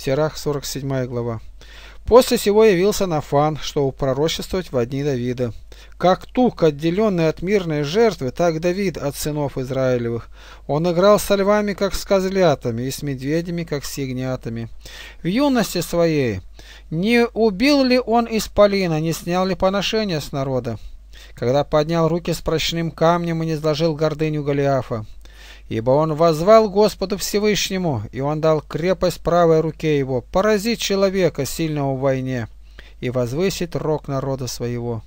Серах, 47 глава. После сего явился Нафан, чтобы пророчествовать в дни Давида. Как тук, отделенный от мирной жертвы, так Давид от сынов Израилевых. Он играл со львами, как с козлятами, и с медведями, как с ягнятами. В юности своей не убил ли он исполина, не снял ли поношения с народа? Когда поднял руки с прочным камнем и не сложил гордыню Голиафа. Ибо он возвал Господу Всевышнему, и он дал крепость правой руке его, поразить человека, сильного в войне, и возвысить рог народа своего.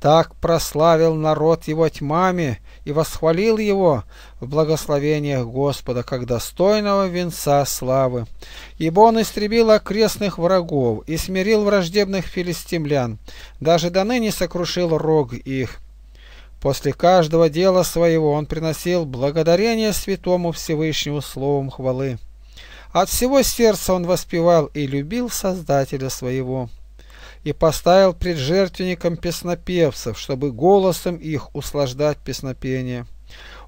Так прославил народ его тьмами и восхвалил его в благословениях Господа, как достойного венца славы. Ибо он истребил окрестных врагов и смирил враждебных филистимлян, даже до ныне сокрушил рог их, После каждого дела своего он приносил благодарение святому Всевышнему словом хвалы. От всего сердца он воспевал и любил Создателя своего. И поставил пред жертвенником песнопевцев, чтобы голосом их услаждать песнопение.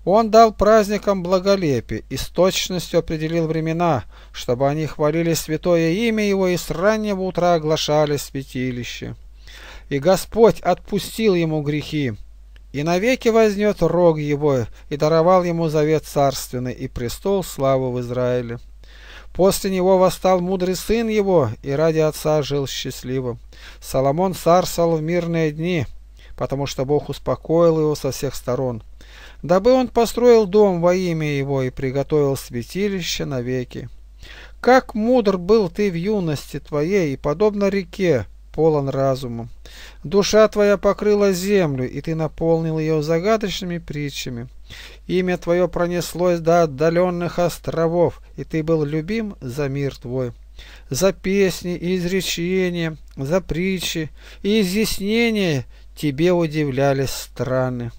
Он дал праздникам благолепие и с точностью определил времена, чтобы они хвалили святое имя его и с раннего утра оглашали святилище. И Господь отпустил ему грехи и навеки вознет рог его, и даровал ему завет царственный и престол славу в Израиле. После него восстал мудрый сын его, и ради отца жил счастливо. Соломон царствовал в мирные дни, потому что Бог успокоил его со всех сторон, дабы он построил дом во имя его и приготовил святилище навеки. Как мудр был ты в юности твоей, и подобно реке, полон разумом. Душа твоя покрыла землю, и ты наполнил ее загадочными притчами. Имя твое пронеслось до отдаленных островов, и ты был любим за мир твой. За песни и изречения, за притчи и изъяснения тебе удивлялись страны.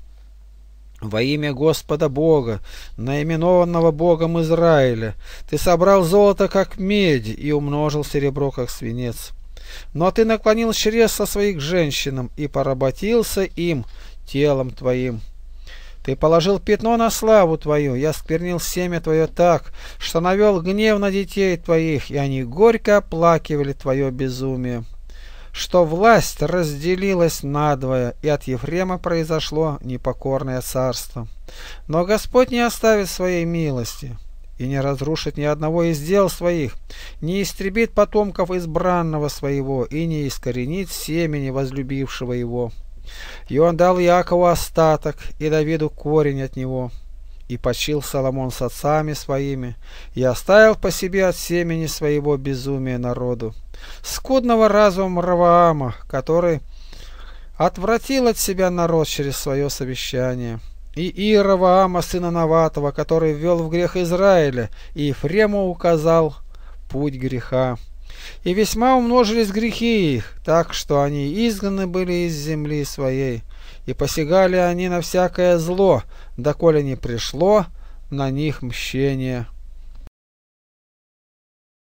Во имя Господа Бога, наименованного Богом Израиля, ты собрал золото, как медь, и умножил серебро, как свинец. Но ты наклонил чреса своих женщинам и поработился им, телом твоим. Ты положил пятно на славу твою, я сквернил семя твое так, что навел гнев на детей твоих, и они горько оплакивали твое безумие. Что власть разделилась надвое, и от Ефрема произошло непокорное царство. Но Господь не оставит своей милости и не разрушит ни одного из дел своих, не истребит потомков избранного своего и не искоренит семени возлюбившего его. И он дал Якову остаток и Давиду корень от него. И почил Соломон с отцами своими, и оставил по себе от семени своего безумия народу, скудного разума Раваама, который отвратил от себя народ через свое совещание и Иеровоама, сына Наватова, который ввел в грех Израиля, и Ефрему указал путь греха. И весьма умножились грехи их, так что они изгнаны были из земли своей, и посягали они на всякое зло, доколе не пришло на них мщение.